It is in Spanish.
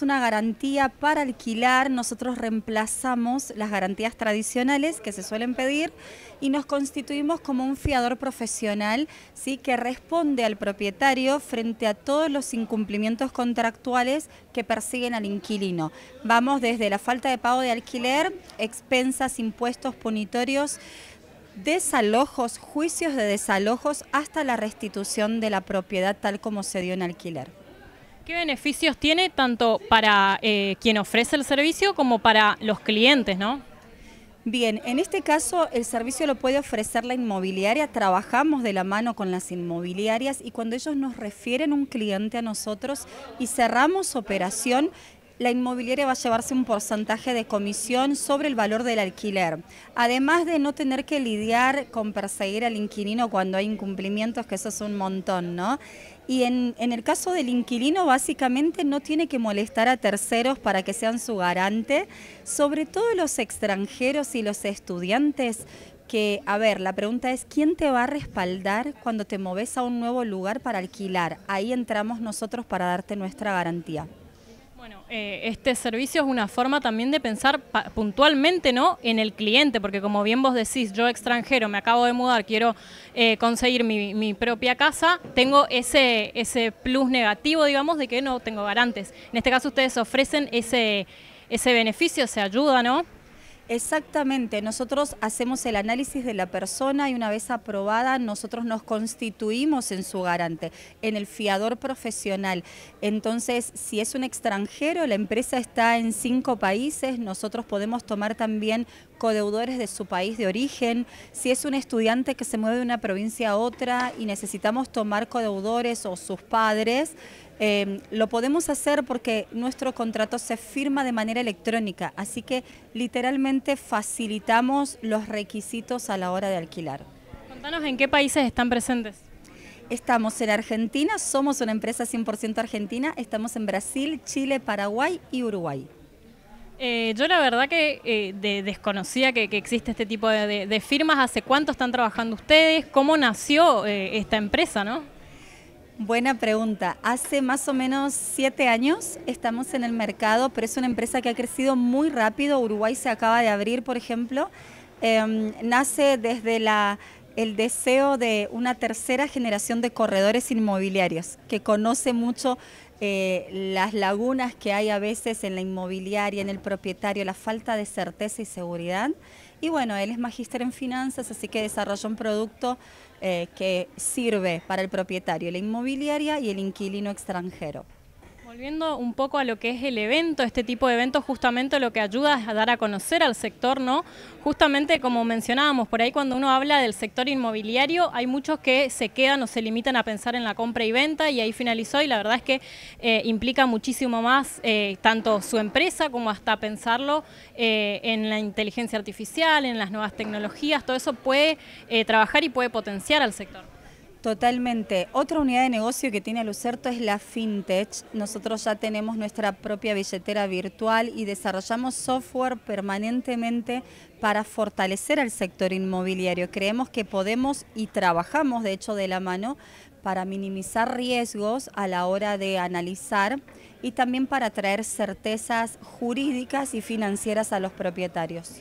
una garantía para alquilar, nosotros reemplazamos las garantías tradicionales que se suelen pedir y nos constituimos como un fiador profesional ¿sí? que responde al propietario frente a todos los incumplimientos contractuales que persiguen al inquilino. Vamos desde la falta de pago de alquiler, expensas, impuestos, punitorios, desalojos, juicios de desalojos hasta la restitución de la propiedad tal como se dio en alquiler. ¿Qué beneficios tiene tanto para eh, quien ofrece el servicio como para los clientes, no? Bien, en este caso el servicio lo puede ofrecer la inmobiliaria, trabajamos de la mano con las inmobiliarias y cuando ellos nos refieren un cliente a nosotros y cerramos operación, la inmobiliaria va a llevarse un porcentaje de comisión sobre el valor del alquiler. Además de no tener que lidiar con perseguir al inquilino cuando hay incumplimientos, que eso es un montón, ¿no? Y en, el caso del inquilino, básicamente no tiene que molestar a terceros para que sean su garante, sobre todo los extranjeros y los estudiantes que, a ver, la pregunta es, ¿quién te va a respaldar cuando te moves a un nuevo lugar para alquilar? Ahí entramos nosotros para darte nuestra garantía. Eh, este servicio es una forma también de pensar puntualmente ¿no? en el cliente, porque como bien vos decís, yo extranjero, me acabo de mudar, quiero eh, conseguir mi, propia casa, tengo ese, ese plus negativo, digamos, de que no tengo garantes. En este caso ustedes ofrecen ese, ese beneficio, se ayuda, ¿no? Exactamente, nosotros hacemos el análisis de la persona y una vez aprobada nosotros nos constituimos en su garante, en el fiador profesional. Entonces, si es un extranjero, la empresa está en cinco países, nosotros podemos tomar también codeudores de su país de origen. Si es un estudiante que se mueve de una provincia a otra y necesitamos tomar codeudores o sus padres, Em, lo podemos hacer porque nuestro contrato se firma de manera electrónica, así que literalmente facilitamos los requisitos a la hora de alquilar. Contanos en qué países están presentes. Estamos en Argentina, somos una empresa 100% argentina, estamos en Brasil, Chile, Paraguay y Uruguay. Eh, yo la verdad que eh, desconocía que, existe este tipo de, firmas. ¿Hace cuánto están trabajando ustedes? ¿Cómo nació eh, esta empresa, no? Buena pregunta. Hace más o menos siete años estamos en el mercado, pero es una empresa que ha crecido muy rápido. Uruguay se acaba de abrir, por ejemplo. Em, nace desde el deseo de una tercera generación de corredores inmobiliarios, que conoce mucho eh, las lagunas que hay a veces en la inmobiliaria, en el propietario, la falta de certeza y seguridad y bueno, él es magíster en finanzas, así que desarrolla un producto eh, que sirve para el propietario, la inmobiliaria y el inquilino extranjero. Volviendo un poco a lo que es el evento, este tipo de eventos justamente lo que ayuda es a dar a conocer al sector, ¿no? Justamente como mencionábamos, por ahí cuando uno habla del sector inmobiliario, hay muchos que se quedan o se limitan a pensar en la compra y venta y ahí finalizó y la verdad es que eh, implica muchísimo más eh, tanto su empresa como hasta pensarlo eh, en la inteligencia artificial, en las nuevas tecnologías, todo eso puede trabajar y puede potenciar al sector. Totalmente. Otra unidad de negocio que tiene Lucerto es la FinTech. Nosotros ya tenemos nuestra propia billetera virtual y desarrollamos software permanentemente para fortalecer el sector inmobiliario. Creemos que podemos y trabajamos, de hecho, de la mano para minimizar riesgos a la hora de analizar y también para traer certezas jurídicas y financieras a los propietarios.